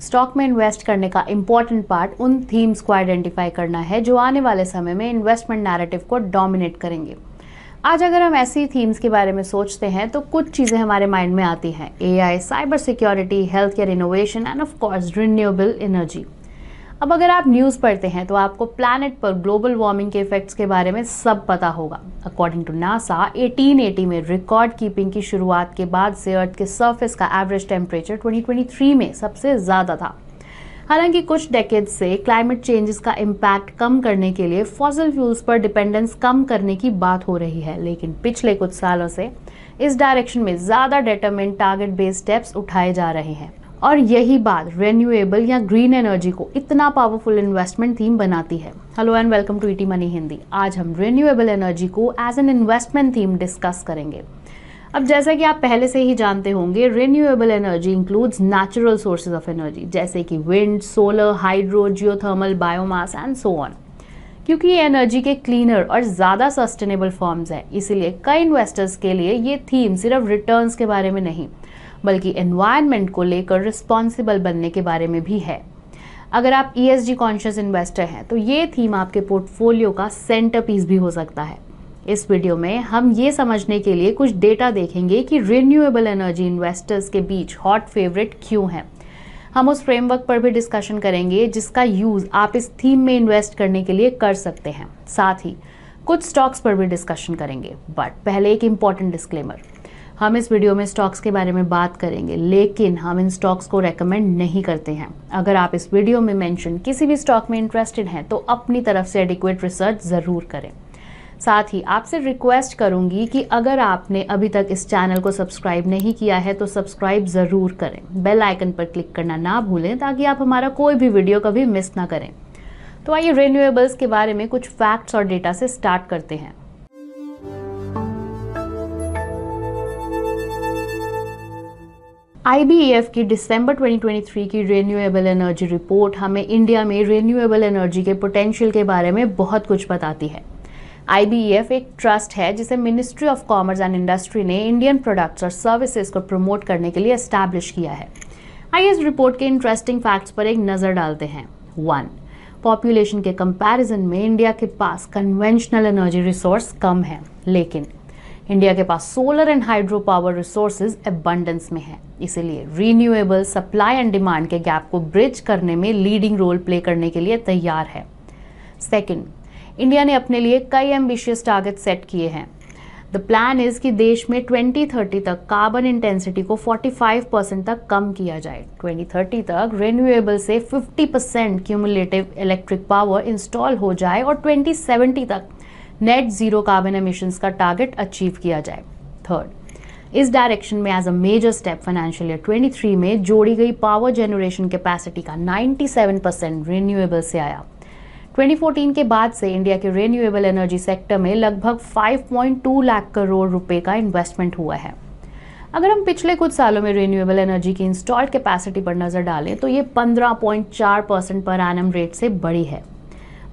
Stock में invest करने का इंपॉर्टेंट पार्ट उन थीम्स को आइडेंटिफाई करना है जो आने वाले समय में इन्वेस्टमेंट नैरेटिव को डोमिनेट करेंगे आज अगर हम ऐसी थीम्स के बारे में सोचते हैं तो कुछ चीज़ें हमारे माइंड में आती हैं AI, cyber security health care innovation and of course renewable energy अब अगर आप न्यूज़ पढ़ते हैं तो आपको प्लानट पर ग्लोबल वार्मिंग के इफेक्ट्स के बारे में सब पता होगा अकॉर्डिंग टू नासा 1880 में रिकॉर्ड कीपिंग की शुरुआत के बाद से अर्थ के सर्फेस का एवरेज टेम्परेचर 2023 में सबसे ज़्यादा था हालांकि कुछ डेकेड से क्लाइमेट चेंजेस का इम्पैक्ट कम करने के लिए फॉसिल फ्यूल्स पर डिपेंडेंस कम करने की बात हो रही है लेकिन पिछले कुछ सालों से इस डायरेक्शन में ज़्यादा डेटरमेंट टारगेट बेस्ड स्टेप्स उठाए जा रहे हैं और यही बात रेन्यूएबल या ग्रीन एनर्जी को इतना पावरफुल इन्वेस्टमेंट थीम बनाती है hello and welcome to ET money Hindi आज हम रेन्यूएबल एनर्जी को as an investment theme discuss करेंगे अब जैसा कि आप पहले से ही जानते होंगे renewable energy includes natural sources of energy जैसे कि wind solar hydro geothermal biomass and so on क्योंकि ये एनर्जी के क्लीनर और ज़्यादा सस्टेनेबल फॉर्म्स हैं इसीलिए कई इन्वेस्टर्स के लिए ये थीम सिर्फ रिटर्न्स के बारे में नहीं बल्कि एनवायरनमेंट को लेकर रिस्पॉन्सिबल बनने के बारे में भी है अगर आप E S G conscious investor हैं तो ये थीम आपके पोर्टफोलियो का सेंटर पीस भी हो सकता है इस वीडियो में हम ये समझने के लिए कुछ डेटा देखेंगे कि रिन्यूएबल एनर्जी इन्वेस्टर्स के बीच हॉट फेवरेट क्यों हैं हम उस फ्रेमवर्क पर भी डिस्कशन करेंगे जिसका यूज़ आप इस थीम में इन्वेस्ट करने के लिए कर सकते हैं साथ ही कुछ स्टॉक्स पर भी डिस्कशन करेंगे बट पहले एक इम्पॉर्टेंट डिस्क्लेमर हम इस वीडियो में स्टॉक्स के बारे में बात करेंगे लेकिन हम इन स्टॉक्स को रेकमेंड नहीं करते हैं अगर आप इस वीडियो में मेंशन किसी भी स्टॉक में इंटरेस्टेड हैं तो अपनी तरफ से एडिक्वेट रिसर्च ज़रूर करें साथ ही आपसे रिक्वेस्ट करूंगी कि अगर आपने अभी तक इस चैनल को सब्सक्राइब नहीं किया है तो सब्सक्राइब ज़रूर करें बेल आइकन पर क्लिक करना ना भूलें ताकि आप हमारा कोई भी वीडियो कभी मिस ना करें तो आइए रिन्यूएबल्स के बारे में कुछ फैक्ट्स और डेटा से स्टार्ट करते हैं आईबीएफ e की दिसंबर 2023 की रेन्यूएबल एनर्जी रिपोर्ट हमें इंडिया में रिन्यूएबल एनर्जी के पोटेंशियल के बारे में बहुत कुछ बताती है आईबीएफ e एक ट्रस्ट है जिसे ministry of commerce and industry ने इंडियन प्रोडक्ट्स और सर्विसेज को प्रमोट करने के लिए इस्टेब्लिश किया है आइए इस रिपोर्ट के इंटरेस्टिंग फैक्ट्स पर एक नज़र डालते हैं वन पॉपुलेशन के कंपैरिजन में इंडिया के पास कन्वेंशनल एनर्जी रिसोर्स कम है लेकिन इंडिया के पास solar and hydro power resources abundance में है इसीलिए रीन्यूएबल सप्लाई एंड डिमांड के गैप को ब्रिज करने में लीडिंग रोल प्ले करने के लिए तैयार है सेकेंड इंडिया ने अपने लिए कई एम्बिशियस टारगेट सेट किए हैं द प्लान इज़ कि देश में 2030 तक कार्बन इंटेंसिटी को 45 परसेंट तक कम किया जाए 2030 तक रिन्यूएबल से 50 percent cumulative electric power install हो जाए और 2070 तक नेट जीरो कार्बन एमिशंस का टारगेट अचीव किया जाए थर्ड इस डायरेक्शन में as a major step financial year 23 में जोड़ी गई पावर जनरेशन कैपेसिटी का 97 परसेंट रिन्यूएबल से आया 2014 के बाद से इंडिया के रिन्यूएबल एनर्जी सेक्टर में लगभग 5.2 लाख करोड़ रुपए का इन्वेस्टमेंट हुआ है अगर हम पिछले कुछ सालों में रिन्यूएबल एनर्जी की इंस्टॉल्ड कैपेसिटी पर नज़र डालें तो ये 15.4 परसेंट पर एनम रेट से बड़ी है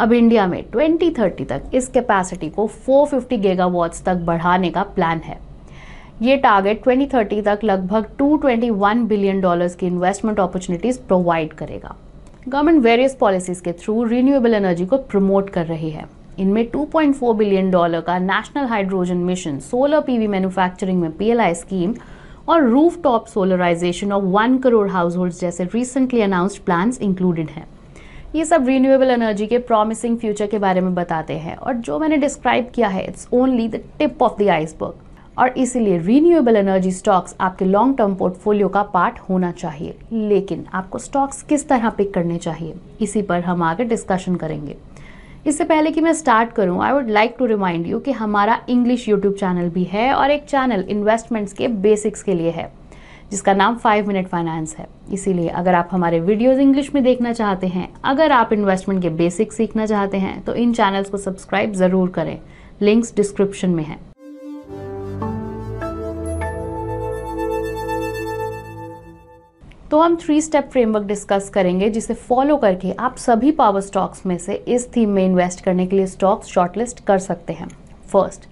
अब इंडिया में 2030 तक इस कैपेसिटी को 450 गीगावाट्स तक बढ़ाने का प्लान है ये टारगेट 2030 तक लगभग 221 बिलियन डॉलर्स की इन्वेस्टमेंट अपॉर्चुनिटीज प्रोवाइड करेगा गवर्नमेंट वेरियस पॉलिसीज के थ्रू रिन्यूएबल एनर्जी को प्रमोट कर रही है इनमें 2.4 बिलियन डॉलर का national hydrogen mission solar PV manufacturing में पीएलआई स्कीम और rooftop solarisation of one crore household जैसे रिसेंटली अनाउंस्ड प्लान्स इंक्लूडेड हैं ये सब रीन्यूएबल एनर्जी के प्रॉमिसिंग फ्यूचर के बारे में बताते हैं और जो मैंने डिस्क्राइब किया है it's only the tip of the iceberg और इसीलिए रीन्यूएबल एनर्जी स्टॉक्स आपके लॉन्ग टर्म पोर्टफोलियो का पार्ट होना चाहिए लेकिन आपको स्टॉक्स किस तरह पिक करने चाहिए इसी पर हम आगे डिस्कशन करेंगे इससे पहले कि मैं स्टार्ट करूं I would like to remind you कि हमारा इंग्लिश यूट्यूब चैनल भी है और एक चैनल इन्वेस्टमेंट्स के बेसिक्स के लिए है जिसका नाम फाइव मिनट फाइनेंस है इसीलिए अगर आप हमारे वीडियोस इंग्लिश में देखना चाहते हैं अगर आप इन्वेस्टमेंट के बेसिक सीखना चाहते हैं तो इन चैनल्स को सब्सक्राइब ज़रूर करें लिंक्स डिस्क्रिप्शन में है तो हम थ्री स्टेप फ्रेमवर्क डिस्कस करेंगे जिसे फॉलो करके आप सभी पावर स्टॉक्स में से इस थीम में इन्वेस्ट करने के लिए स्टॉक्स शॉर्टलिस्ट कर सकते हैं फर्स्ट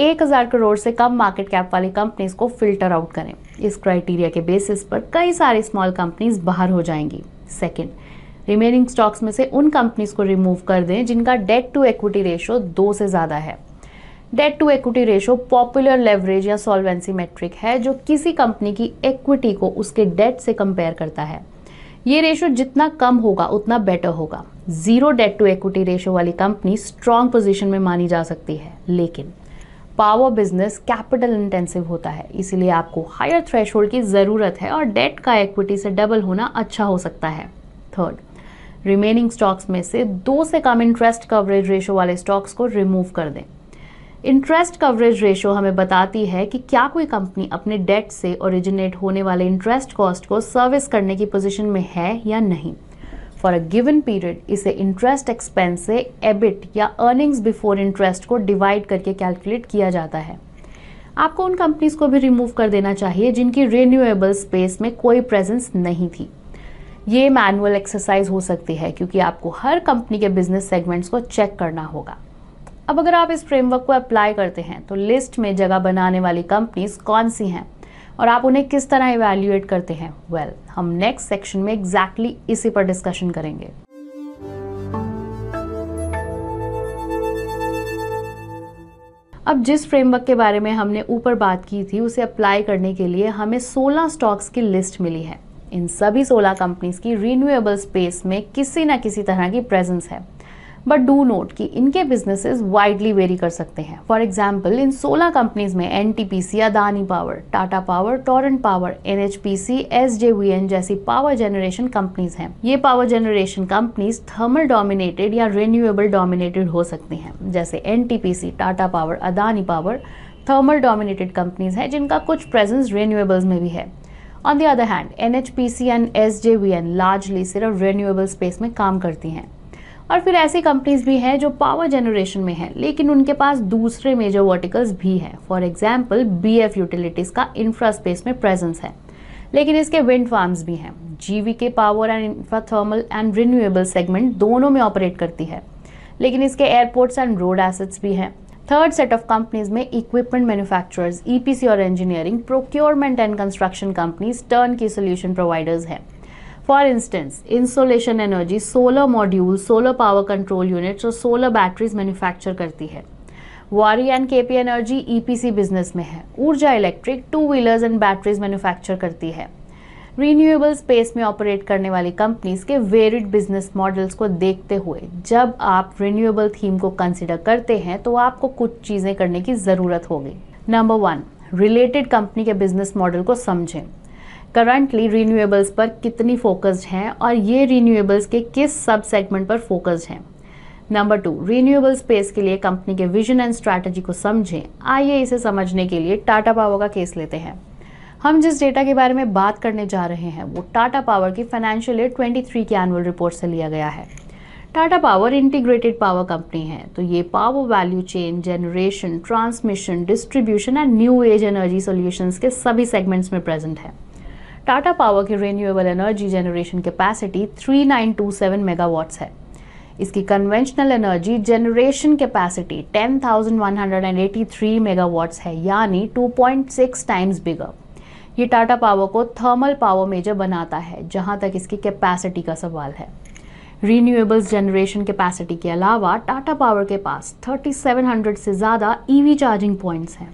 एक हज़ार करोड़ से कम मार्केट कैप वाली कंपनीज को फिल्टर आउट करें इस क्राइटेरिया के बेसिस पर कई सारी स्मॉल कंपनीज बाहर हो जाएंगी सेकेंड रिमेनिंग स्टॉक्स में से उन कंपनीज को रिमूव कर दें जिनका डेट टू एक्विटी रेशो दो से ज़्यादा है debt to equity ratio popular leverage या सॉल्वेंसी मेट्रिक है जो किसी कंपनी की एक्विटी को उसके डेट से कंपेयर करता है ये रेशो जितना कम होगा उतना बेटर होगा zero debt to equity ratio वाली कंपनी स्ट्रांग पोजीशन में मानी जा सकती है लेकिन पावर बिजनेस कैपिटल इंटेंसिव होता है इसीलिए आपको हायर थ्रेश की ज़रूरत है और डेट का इक्विटी से डबल होना अच्छा हो सकता है थर्ड रिमेनिंग स्टॉक्स में से दो से कम इंटरेस्ट कवरेज रेशो वाले स्टॉक्स को रिमूव कर दें इंटरेस्ट कवरेज रेशो हमें बताती है कि क्या कोई कंपनी अपने डेट से ओरिजिनेट होने वाले इंटरेस्ट कॉस्ट को सर्विस करने की पोजीशन में है या नहीं फॉर अ गिवन पीरियड इसे इंटरेस्ट एक्सपेंस से एबिट या अर्निंग्स बिफोर इंटरेस्ट को डिवाइड करके कैलकुलेट किया जाता है आपको उन कंपनीज को भी रिमूव कर देना चाहिए जिनकी रिन्यूएबल स्पेस में कोई प्रेजेंस नहीं थी ये मैनुअल एक्सरसाइज हो सकती है क्योंकि आपको हर कंपनी के बिजनेस सेगमेंट्स को चेक करना होगा अब अगर आप इस फ्रेमवर्क को अप्लाई करते हैं तो लिस्ट में जगह बनाने वाली कंपनीज कौन सी हैं और आप उन्हें किस तरह इवेल्यूएट करते हैं वेल well, हम नेक्स्ट सेक्शन में एग्जैक्टली exactly इसी पर डिस्कशन करेंगे अब जिस फ्रेमवर्क के बारे में हमने ऊपर बात की थी उसे अप्लाई करने के लिए हमें 16 स्टॉक्स की लिस्ट मिली है इन सभी 16 कंपनीज की रिन्यूएबल स्पेस में किसी न किसी तरह की प्रेजेंस है बट डू नोट कि इनके बिजनेसेस वाइडली वेरी कर सकते हैं फॉर एग्जाम्पल इन 16 कंपनीज में एन Adani power Tata power Torrent power N H P C S J V N जैसी पावर जनरेशन कंपनीज हैं ये power generation companies thermal dominated या रिन्यूएबल डोमिनेटेड हो सकती हैं जैसे एन Tata power Adani power thermal dominated companies हैं जिनका कुछ प्रेजेंस रिन्यूएबल्स में भी है on the other hand N H P C and S J V N largely सिर्फ रिन्यूएबल स्पेस में काम करती हैं और फिर ऐसी कंपनीज भी हैं जो पावर जनरेशन में हैं लेकिन उनके पास दूसरे मेजर वर्टिकल्स भी हैं for example B F utilities का इंफ्रास्पेस में प्रेजेंस है लेकिन इसके विंड फार्म्स भी हैं G V K power and infra thermal and renewable segment दोनों में ऑपरेट करती है लेकिन इसके एयरपोर्ट्स एंड रोड एसेट्स भी हैं थर्ड सेट ऑफ कंपनीज में इक्विपमेंट मैन्युफैक्चरर्स ईपीसी और engineering procurement and construction companies turnkey solution providers हैं for instance Insolation energy solar module solar power control units और सोलर बैटरीज मैन्युफैक्चर करती है वारी and K P energy C business में है ऊर्जा electric two wheelers and batteries manufacture करती है रीन्यूएबल स्पेस में ऑपरेट करने वाली कंपनीज के वेरिड बिजनेस मॉडल्स को देखते हुए जब आप रिन्यूएबल थीम को कंसिडर करते हैं तो आपको कुछ चीज़ें करने की ज़रूरत होगी नंबर वन रिलेटेड कंपनी के बिजनेस मॉडल को समझें करंटली रीन्यूएबल्स पर कितनी फोकस्ड हैं और ये रीन्यूएबल्स के किस सब सेगमेंट पर फोकस्ड हैं नंबर टू रीन्यूएबल स्पेस के लिए कंपनी के विजन एंड स्ट्रैटेजी को समझें आइए इसे समझने के लिए टाटा पावर का केस लेते हैं हम जिस डेटा के बारे में बात करने जा रहे हैं वो टाटा पावर की फाइनेंशियल ईयर 23 की एनुअल रिपोर्ट से लिया गया है Tata power integrated power company है तो ये power value chain generation transmission distribution and new age energy solutions के सभी सेगमेंट्स में प्रेजेंट है टाटा पावर की renewable energy generation capacity 3927 megawatts है इसकी conventional energy generation capacity 10,183 megawatts है यानी 2.6 टाइम्स बिगर ये टाटा पावर को थर्मल पावर मेजर बनाता है जहां तक इसकी कैपेसिटी का सवाल है रीन्यूएबल्स जनरेशन कैपेसिटी के अलावा टाटा पावर के पास 3700 से ज़्यादा ईवी चार्जिंग पॉइंट्स हैं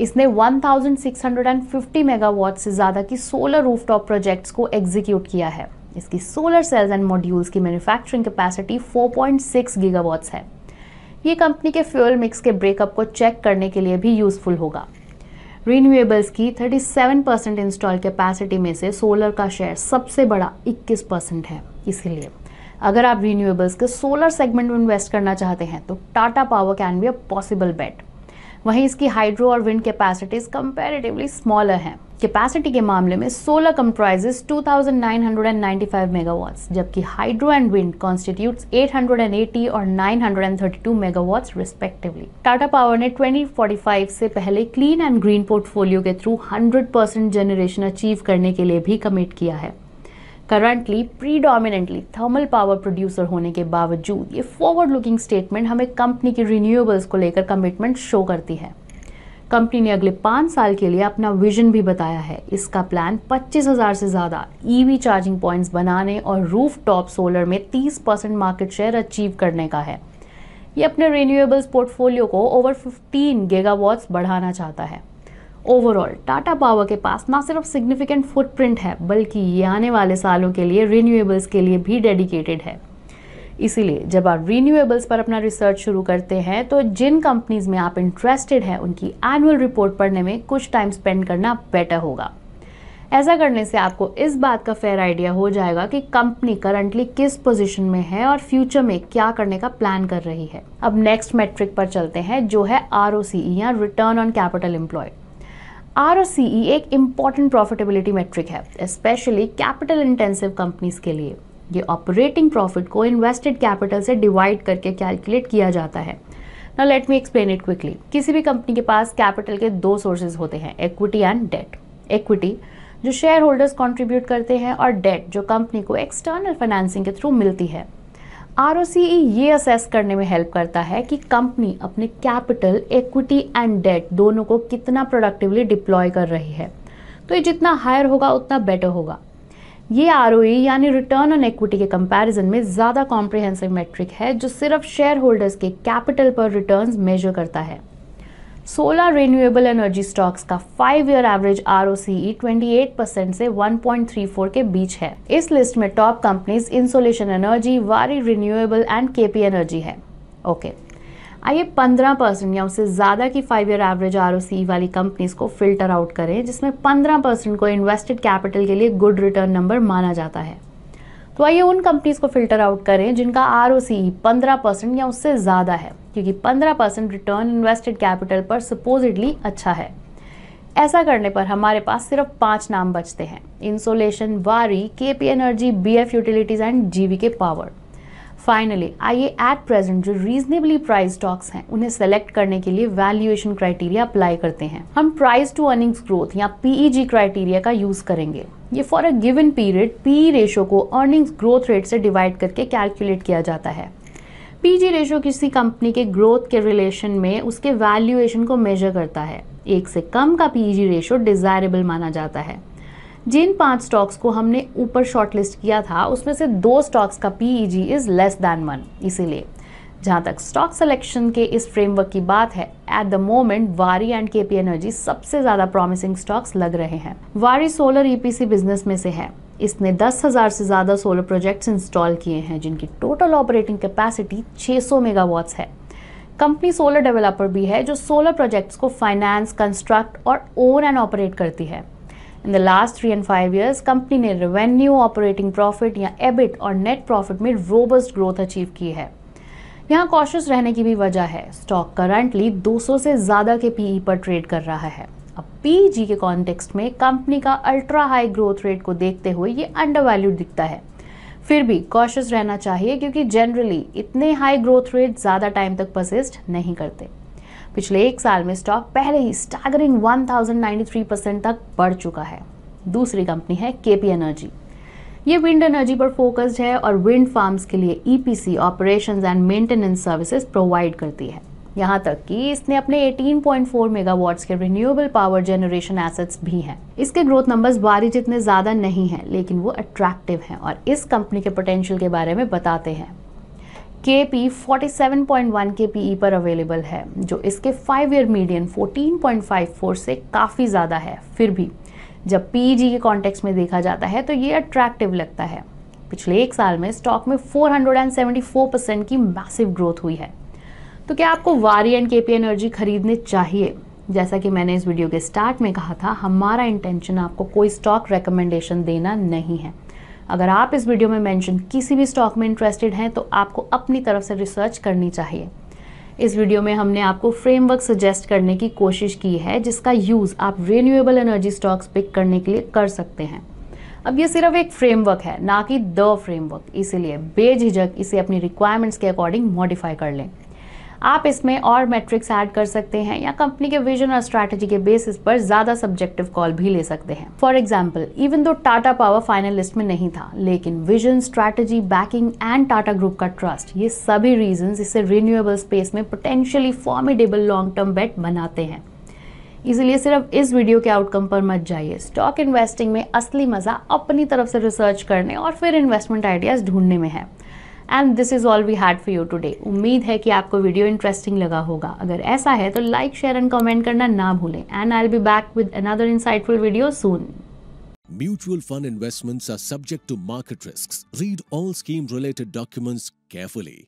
इसने 1650 मेगावाट से ज़्यादा की सोलर रूफटॉप प्रोजेक्ट्स को एग्जीक्यूट किया है इसकी सोलर सेल्स एंड मॉड्यूल्स की मैन्युफैक्चरिंग कैपेसिटी 4.6 गीगावाट्स है ये कंपनी के फ्यूल मिक्स के ब्रेकअप को चेक करने के लिए भी यूजफुल होगा रीन्यूएबल्स की 37 परसेंट इंस्टॉल कैपेसिटी में से सोलर का शेयर सबसे बड़ा 21 परसेंट है इसलिए अगर आप रीन्यूएबल्स के सोलर सेगमेंट में इन्वेस्ट करना चाहते हैं तो Tata power can be a possible bet वहीं इसकी हाइड्रो और विंड कैपेसिटीज कंपेरेटिवली स्मॉलर हैं कैपेसिटी के मामले में सोलर कंप्राइजेस 2,995 मेगावाट्स जबकि हाइड्रो एंड विंड कॉन्स्टिट्यूट्स 880 और 932 मेगावाट्स रिस्पेक्टिवली टाटा पावर ने 2045 से पहले क्लीन एंड ग्रीन पोर्टफोलियो के थ्रू 100 परसेंट जनरेशन अचीव करने के लिए भी कमिट किया है currently predominantly thermal power producer होने के बावजूद ये फॉरवर्ड लुकिंग स्टेटमेंट हमें कंपनी की रिन्यूएबल्स को लेकर कमिटमेंट शो करती है कंपनी ने अगले पाँच साल के लिए अपना विजन भी बताया है इसका प्लान 25,000 से ज़्यादा ईवी चार्जिंग पॉइंट्स बनाने और रूफ टॉप सोलर में 30 परसेंट मार्केट शेयर अचीव करने का है ये अपने रिन्यूएबल्स पोर्टफोलियो को ओवर 15 गेगावाट्स बढ़ाना चाहता है ओवरऑल टाटा पावर के पास ना सिर्फ सिग्निफिकेंट फुटप्रिंट है बल्कि ये आने वाले सालों के लिए रीन्यूएबल्स के लिए भी डेडिकेटेड है इसीलिए जब आप रीन्यूएबल्स पर अपना रिसर्च शुरू करते हैं तो जिन कंपनीज़ में आप इंटरेस्टेड हैं उनकी एनुअल रिपोर्ट पढ़ने में कुछ टाइम स्पेंड करना बेटर होगा ऐसा करने से आपको इस बात का फेयर आइडिया हो जाएगा कि कंपनी करंटली किस पोजीशन में है और फ्यूचर में क्या करने का प्लान कर रही है अब नेक्स्ट मैट्रिक पर चलते हैं जो है आर e या return on capital employed R e एक इम्पॉर्टेंट प्रॉफिटेबिलिटी मेट्रिक है स्पेशली कैपिटल इंटेंसिव कंपनीज के लिए ये ऑपरेटिंग प्रॉफिट को इन्वेस्टेड कैपिटल से डिवाइड करके कैलकुलेट किया जाता है ना let me explain it quickly किसी भी कंपनी के पास कैपिटल के दो सोर्सेज होते हैं इक्विटी एंड डेट इक्विटी जो शेयर होल्डर्स कॉन्ट्रीब्यूट करते हैं और डेट जो कंपनी को एक्सटर्नल फाइनेंसिंग के थ्रू मिलती है आर ये असेस करने में हेल्प करता है कि कंपनी अपने कैपिटल इक्विटी एंड डेट दोनों को कितना प्रोडक्टिवली डिप्लॉय कर रही है तो ये जितना हायर होगा उतना बेटर होगा ये आर यानी रिटर्न ऑन इक्विटी के कंपैरिजन में ज़्यादा कॉम्प्रिहेंसिव मेट्रिक है जो सिर्फ शेयर होल्डर्स के कैपिटल पर रिटर्न्स मेजर करता है सोलह रिन्यूएबल एनर्जी स्टॉक्स का five year average R O C twenty eight percent से वन पॉइंट थ्री फोर के बीच है इस लिस्ट में top companies Insolation energy Waaree renewable and K P energy है ओके आइए पंद्रह परसेंट या उससे ज़्यादा की फाइव ईयर एवरेज आर वाली कंपनीज को फिल्टर आउट करें जिसमें पंद्रह परसेंट को इन्वेस्टेड कैपिटल के लिए गुड रिटर्न नंबर माना जाता है तो आइए उन कंपनीज को फिल्टर आउट करें जिनका आर ओ सी पंद्रह परसेंट या उससे ज़्यादा है क्योंकि 15 परसेंट रिटर्न इन्वेस्टेड कैपिटल पर सपोजिडली अच्छा है ऐसा करने पर हमारे पास सिर्फ पांच नाम बचते हैं Insolation Waaree K P energy B F utilities and G K power finally आइए एट प्रेजेंट जो रीजनेबली प्राइस स्टॉक्स हैं उन्हें सेलेक्ट करने के लिए वैल्यूएशन क्राइटेरिया अप्लाई करते हैं हम प्राइस टू अर्निंग्स ग्रोथ या पीईजी क्राइटेरिया e का यूज करेंगे ये for a given period P ratio को अर्निंग्स ग्रोथ रेट से डिवाइड करके कैलकुलेट किया जाता है पीजी रेशो किसी कंपनी के ग्रोथ के रिलेशन में उसके वैल्यूएशन को मेजर करता है एक से कम का पीजी रेशो डिज़ायरेबल माना जाता है जिन पांच स्टॉक्स को हमने ऊपर शॉर्टलिस्ट किया था उसमें से दो स्टॉक्स का PEG is less than one इसीलिए जहाँ तक स्टॉक सिलेक्शन के इस फ्रेमवर्क की बात है at the moment Waaree and K P energy सबसे ज़्यादा प्रॉमिसिंग स्टॉक्स लग रहे हैं वारी सोलर ईपीसी बिजनेस में से है इसने 10,000 से ज़्यादा सोलर प्रोजेक्ट्स इंस्टॉल किए हैं जिनकी टोटल ऑपरेटिंग कैपेसिटी 600 मेगावाट्स है कंपनी सोलर डेवलपर भी है जो सोलर प्रोजेक्ट्स को फाइनेंस कंस्ट्रक्ट और ओन एंड ऑपरेट करती है in the last three and five years company ने रेवेन्यू ऑपरेटिंग प्रॉफिट या एबिट और नेट प्रॉफिट में रोबस्ट ग्रोथ अचीव की है यहाँ कॉशियस रहने की भी वजह है स्टॉक करंटली 200 से ज़्यादा के पीई e पर ट्रेड कर रहा है अब पीजी के कॉन्टेक्स्ट में कंपनी का अल्ट्रा हाई ग्रोथ रेट को देखते हुए ये अंडर वैल्यूड दिखता है फिर भी कॉशस रहना चाहिए क्योंकि जनरली इतने हाई ग्रोथ रेट ज़्यादा टाइम तक परसिस्ट नहीं करते पिछले एक साल में स्टॉक पहले ही स्टैगरिंग 1093 परसेंट तक बढ़ चुका है दूसरी कंपनी है के पी एनर्जी ये विंड एनर्जी पर फोकस्ड है और विंड फार्म्स के लिए E P C operation and maintenance services provide करती है यहाँ तक कि इसने अपने 18.4 मेगावाट्स के रिन्यूएबल पावर जनरेशन एसेट्स भी हैं इसके ग्रोथ नंबर्स बारिज जितने ज़्यादा नहीं हैं लेकिन वो अट्रैक्टिव हैं और इस कंपनी के पोटेंशियल के बारे में बताते हैं K P forty K P पर अवेलेबल है जो इसके फाइव ईयर मीडियम फोर्टीन से काफ़ी ज़्यादा है फिर भी जब पी e के कॉन्टेक्स्ट में देखा जाता है तो ये अट्रैक्टिव लगता है पिछले एक साल में स्टॉक में 474 परसेंट की मैसिव ग्रोथ हुई है तो क्या आपको वारी एंड के एनर्जी खरीदने चाहिए जैसा कि मैंने इस वीडियो के स्टार्ट में कहा था हमारा इंटेंशन आपको कोई स्टॉक रिकमेंडेशन देना नहीं है अगर आप इस वीडियो में मेंशन किसी भी स्टॉक में इंटरेस्टेड हैं तो आपको अपनी तरफ से रिसर्च करनी चाहिए इस वीडियो में हमने आपको फ्रेमवर्क सजेस्ट करने की कोशिश की है जिसका यूज़ आप रिन्यूएबल एनर्जी स्टॉक्स पिक करने के लिए कर सकते हैं अब ये सिर्फ एक फ्रेमवर्क है ना कि द फ्रेमवर्क इसीलिए बेझिझक इसे अपनी रिक्वायरमेंट्स के अकॉर्डिंग मॉडिफाई कर लें आप इसमें और मैट्रिक्स ऐड कर सकते हैं या कंपनी के विजन और स्ट्रैटेजी के बेसिस पर ज्यादा सब्जेक्टिव कॉल भी ले सकते हैं for example even though Tata power final list में नहीं था लेकिन vision strategy backing and Tata group का ट्रस्ट ये सभी रीजन इसे रिन्यूएबल स्पेस में potentially formidable long term bet बनाते हैं इसीलिए सिर्फ इस वीडियो के आउटकम पर मत जाइए स्टॉक इन्वेस्टिंग में असली मज़ा अपनी तरफ से रिसर्च करने और फिर इन्वेस्टमेंट आइडियाज़ ढूंढने में है and this is all we had for you today उम्मीद है कि आपको वीडियो इंटरेस्टिंग लगा होगा अगर ऐसा है तो लाइक शेयर एंड कमेंट करना ना भूलें and I be back with another insightful video soon Mutual fund investments are subject to market risks. Read all scheme related documents carefully.